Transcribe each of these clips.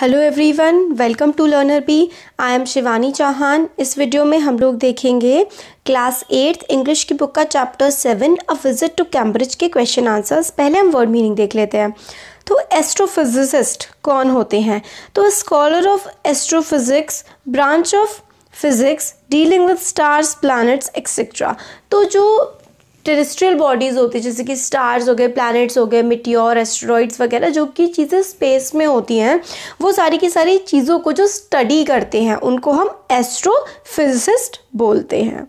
hello everyone welcome to learner B I am Shivani Chauhan इस video में हम लोग देखेंगे क्लास एट्थ इंग्लिश की बुक का chapter seven a visit to Cambridge के क्वेश्चन आंसर्स पहले हम वर्ड मीनिंग देख लेते हैं तो एस्ट्रोफिजिसिस्ट कौन होते हैं तो scholar of astrophysics branch of physics dealing with stars planets etcetera तो जो टेरिस्ट्रियल बॉडीज़ होती है जैसे कि स्टार्स हो गए प्लैनेट्स हो गए मिट्योर एस्ट्रॉइड्स वगैरह जो कि चीज़ें स्पेस में होती हैं वो सारी की सारी चीज़ों को जो स्टडी करते हैं उनको हम एस्ट्रोफिजिसिस्ट बोलते हैं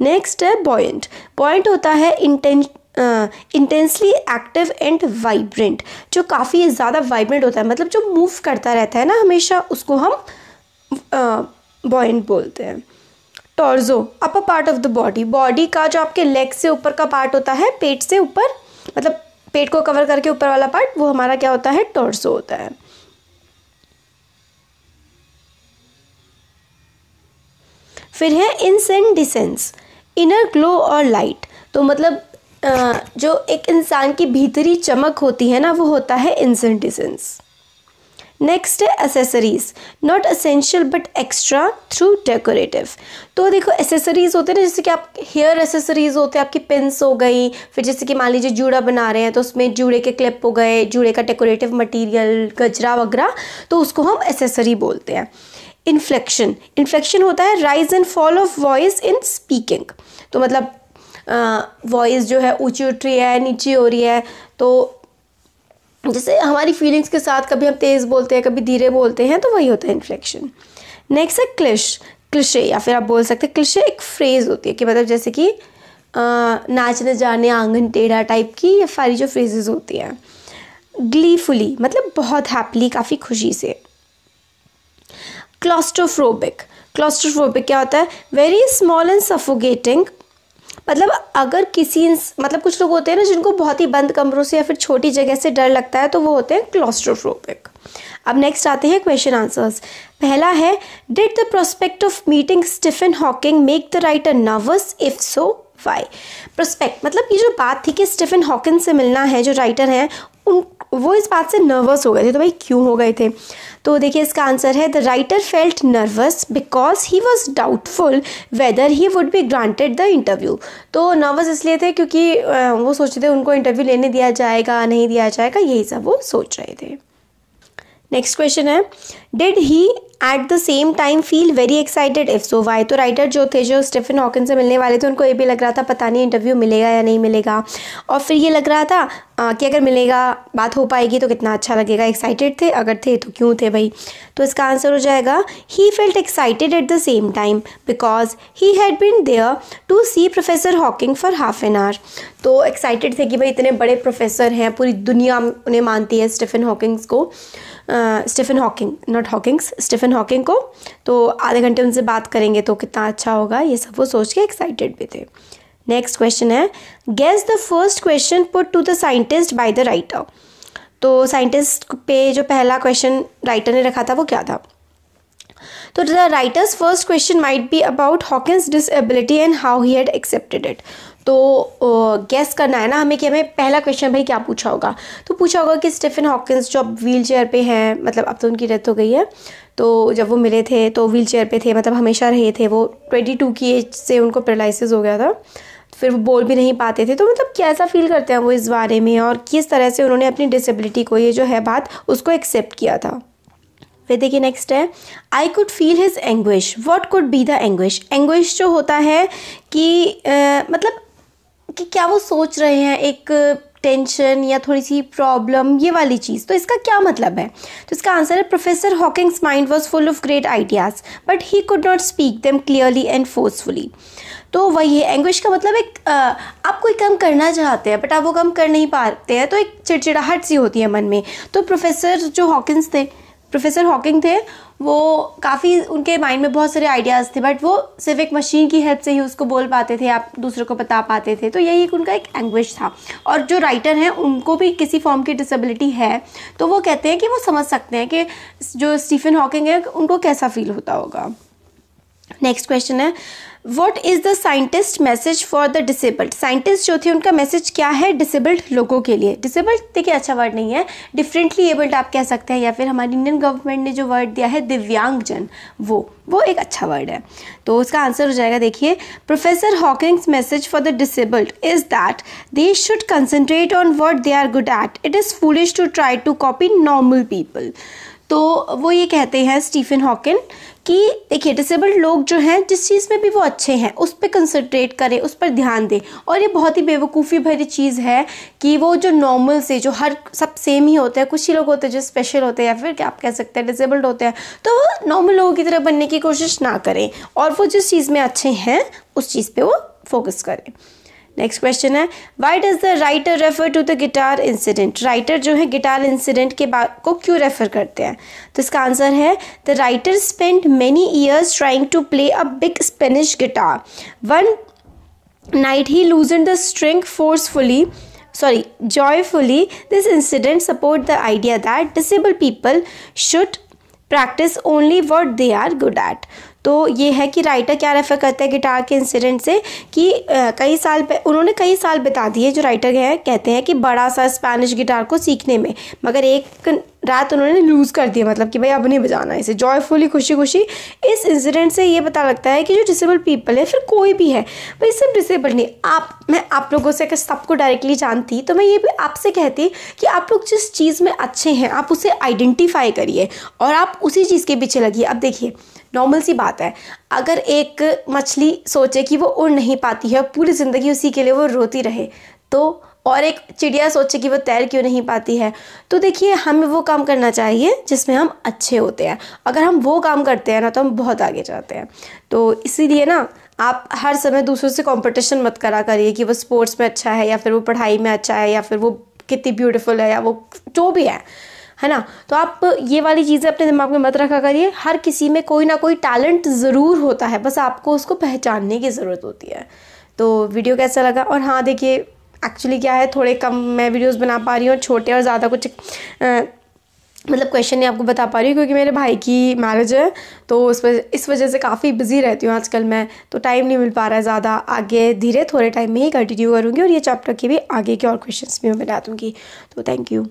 नेक्स्ट है बॉइंट बॉइंट होता है इंटें इंटेंसली एक्टिव एंड वाइब्रेंट जो काफ़ी ज़्यादा वाइब्रेंट होता है मतलब जो मूव करता रहता है ना हमेशा उसको हम बॉइंट uh, बोलते हैं torso upper part of the body body का जो आपके लेग से ऊपर का पार्ट होता है पेट से ऊपर मतलब पेट को कवर करके ऊपर वाला पार्ट वो हमारा क्या होता है टॉर्जो होता है फिर है डिसेंस इनर ग्लो और लाइट तो मतलब जो एक इंसान की भीतरी चमक होती है ना वो होता है इंसेंडिसेंस नेक्स्ट है accessories not essential but extra through decorative तो देखो एसेसरीज होते हैं ना जैसे कि आप हेयर एसेसरीज होते हैं आपकी पिंस हो गई फिर जैसे कि मान लीजिए जूड़ा बना रहे हैं तो उसमें जूड़े के क्लिप हो गए जूड़े का डेकोरेटिव मटीरियल गजरा वगैरह तो उसको हम एसेसरी बोलते हैं इन्फ्लेक्शन इन्फ्लेक्शन होता है rise and fall of voice in speaking तो मतलब वॉइस जो है ऊँची उठ रही है नीचे हो रही है तो जैसे हमारी फीलिंग्स के साथ कभी हम तेज़ बोलते हैं कभी धीरे बोलते हैं तो वही होता है इन्फ्लेक्शन नेक्स्ट है क्लिश क्लिशे या फिर आप बोल सकते हैं क्लिशे एक फ्रेज़ होती है कि मतलब जैसे कि नाचने जाने आंगन टेढ़ा टाइप की ये सारी जो फ्रेजेज होती हैं ग्लीफुली मतलब बहुत हैप्पली काफ़ी खुशी से क्लॉस्ट्रोफ्रोबिक क्लॉस्ट्रोफोबिक क्या होता है वेरी स्मॉल एंड सफोगेटिंग मतलब अगर किसी मतलब कुछ लोग होते हैं ना जिनको बहुत ही बंद कमरों से या फिर छोटी जगह से डर लगता है तो वो होते हैं क्लॉस्ट्रोफ्रोपिक अब नेक्स्ट आते हैं क्वेश्चन आंसर्स पहला है did the prospect of meeting Stephen Hawking make the writer nervous if so why prospect मतलब ये जो बात थी कि स्टीफन हॉकिंस से मिलना है जो राइटर हैं उन वो इस बात से नर्वस हो गए थे तो भाई क्यों हो गए थे तो देखिए इसका आंसर है the writer felt nervous because he was doubtful whether he would be granted the interview तो नर्वस इसलिए थे क्योंकि वो सोचते थे उनको इंटरव्यू लेने दिया जाएगा नहीं दिया जाएगा यही सब वो सोच रहे थे नेक्स्ट क्वेश्चन है did he at the same time feel very excited if so why तो राइटर जो थे जो स्टीफन हॉकिन से मिलने वाले थे उनको ये भी लग रहा था पता नहीं इंटरव्यू मिलेगा या नहीं मिलेगा और फिर ये लग रहा था आ, कि अगर मिलेगा बात हो पाएगी तो कितना अच्छा लगेगा एक्साइटेड थे अगर थे तो क्यों थे भाई तो इसका आंसर हो जाएगा he felt excited at the same time because he had been there to see professor Hawking for half an hour तो एक्साइटेड थे कि भाई इतने बड़े प्रोफेसर हैं पूरी दुनिया उन्हें मानती है स्टीफन हॉकिंग्स को Stephen Hawking not Hawkings Stephen Hawking को तो आधे घंटे उनसे बात करेंगे तो कितना अच्छा होगा ये सब वो सोच के एक्साइटेड भी थे नेक्स्ट क्वेश्चन है guess the first question put to the scientist by the writer तो साइंटिस्ट पे जो पहला क्वेश्चन राइटर ने रखा था वो क्या था तो the writer's first question might be about Hawkins disability and how he had accepted it तो गैस करना है ना हमें कि हमें पहला क्वेश्चन भाई क्या पूछा होगा तो पूछा होगा कि स्टीफन हॉकिंस जो अब व्हील चेयर पर हैं मतलब अब तो उनकी डेथ हो गई है तो जब वो मिले थे तो व्हील चेयर पर थे मतलब हमेशा रहे थे वो ट्वेंटी टू की एज से उनको पैरालिसिस हो गया था फिर वो बोल भी नहीं पाते थे तो मतलब कैसा फील करते हैं वो इस बारे में और किस तरह से उन्होंने अपनी डिसेबिलिटी को ये जो है बात उसको एक्सेप्ट किया था फिर देखिए नेक्स्ट है I could feel his anguish what could be the anguish anguish जो होता है कि uh, मतलब कि क्या वो सोच रहे हैं एक टेंशन या थोड़ी सी प्रॉब्लम ये वाली चीज़ तो इसका क्या मतलब है तो इसका आंसर है professor Hawking's mind was full of great ideas but he could not speak them clearly and forcefully तो वही है एंग्विश का मतलब एक आ, आप कोई काम करना चाहते हैं बट आप वो काम कर नहीं पाते हैं तो एक चिड़चिड़ाहट सी होती है मन में तो प्रोफेसर जो हॉकिंस थे प्रोफेसर हॉकिंग थे वो काफ़ी उनके माइंड में बहुत सारे आइडियाज़ थे बट वो सिर्फ एक मशीन की हेल्प से ही उसको बोल पाते थे आप दूसरों को बता पाते थे तो यही एक उनका एक एंग्वेज था और जो राइटर हैं उनको भी किसी फॉर्म की डिसेबिलिटी है तो वो कहते हैं कि वो समझ सकते हैं कि जो स्टीफन हॉकिंग है उनको कैसा फील होता होगा नेक्स्ट क्वेश्चन है what is the scientist message for the disabled scientist जो थे उनका मैसेज क्या है डिसेबल्ड लोगों के लिए डिसेबल्ड देखिए अच्छा वर्ड नहीं है डिफरेंटली एबल्ड आप कह सकते हैं या फिर हमारी इंडियन गवर्नमेंट ने जो वर्ड दिया है दिव्यांगजन वो वो एक अच्छा वर्ड है तो उसका आंसर हो जाएगा देखिए professor Hawking's message for the disabled is that they should concentrate on what they are good at it is foolish to try to copy normal people तो वो ये कहते हैं स्टीफन हॉकिन कि देखिए डिसेबल्ड लोग जो हैं जिस चीज़ में भी वो अच्छे हैं उस पर कंसनट्रेट करें उस पर ध्यान दें और ये बहुत ही बेवकूफ़ी भरी चीज़ है कि वो जो नॉर्मल से जो हर सब सेम ही होते हैं कुछ ही लोग होते हैं जो स्पेशल होते हैं या फिर क्या आप कह सकते हैं डिसेबल्ड होते हैं तो वो नॉर्मल लोगों की तरह बनने की कोशिश ना करें और वो जिस चीज़ में अच्छे हैं उस चीज़ पर वो फोकस करें नेक्स्ट क्वेश्चन है why does the writer refer to the guitar incident writer जो है गिटार इंसिडेंट के बात को क्यों रेफर करते हैं तो इसका आंसर है the writer spend many years trying to play a big Spanish guitar one night he lose in the string forcefully sorry joyfully this incident support the idea that disable people should practise only what they are good at तो ये है कि writer क्या refer करता है guitar के incident से कि कई साल उन्होंने कई साल बता दिए जो राइटर हैं कहते हैं कि बड़ा सा स्पेनिश गिटार को सीखने में मगर एक रात उन्होंने लूज़ कर दिया मतलब कि भाई अब नहीं बजाना इसे जॉयफुली खुशी खुशी इस इंसिडेंट से ये पता लगता है कि जो डिसेबल पीपल है फिर कोई भी है भाई सिर्फ डिसेबल नहीं आप मैं आप लोगों से अगर सबको डायरेक्टली जानती तो मैं ये भी आपसे कहती कि आप लोग जिस चीज़ में अच्छे हैं आप उसे आइडेंटिफाई करिए और आप उसी चीज़ के पीछे लगिए अब देखिए नॉर्मल सी बात है अगर एक मछली सोचे कि वो उड़ नहीं पाती है पूरी ज़िंदगी उसी के लिए वो रोती रहे तो और एक चिड़िया सोचे कि वो तैर क्यों नहीं पाती है तो देखिए हमें वो काम करना चाहिए जिसमें हम अच्छे होते हैं अगर हम वो काम करते हैं ना तो हम बहुत आगे जाते हैं तो इसीलिए ना आप हर समय दूसरों से कंपटीशन मत करा करिए कि वो स्पोर्ट्स में अच्छा है या फिर वो पढ़ाई में अच्छा है या फिर वो कितनी ब्यूटीफुल है या वो जो भी है है ना तो आप ये वाली चीज़ें अपने दिमाग में मत रखा करिए हर किसी में कोई ना कोई टैलेंट ज़रूर होता है बस आपको उसको पहचानने की ज़रूरत होती है तो वीडियो कैसा लगा और हाँ देखिए एक्चुअली क्या है थोड़े कम मैं वीडियोस बना पा रही हूँ छोटे और ज़्यादा कुछ आ, मतलब क्वेश्चन नहीं आपको बता पा रही हूँ क्योंकि मेरे भाई की मैरिज है तो उस वजह इस वजह से काफ़ी बिजी रहती हूँ आजकल मैं तो टाइम नहीं मिल पा रहा है ज़्यादा आगे धीरे थोड़े टाइम में ही कंटिन्यू करूँगी और ये चैप्टर के भी आगे के और क्वेश्चन भी मैं बता दूँगी तो थैंक यू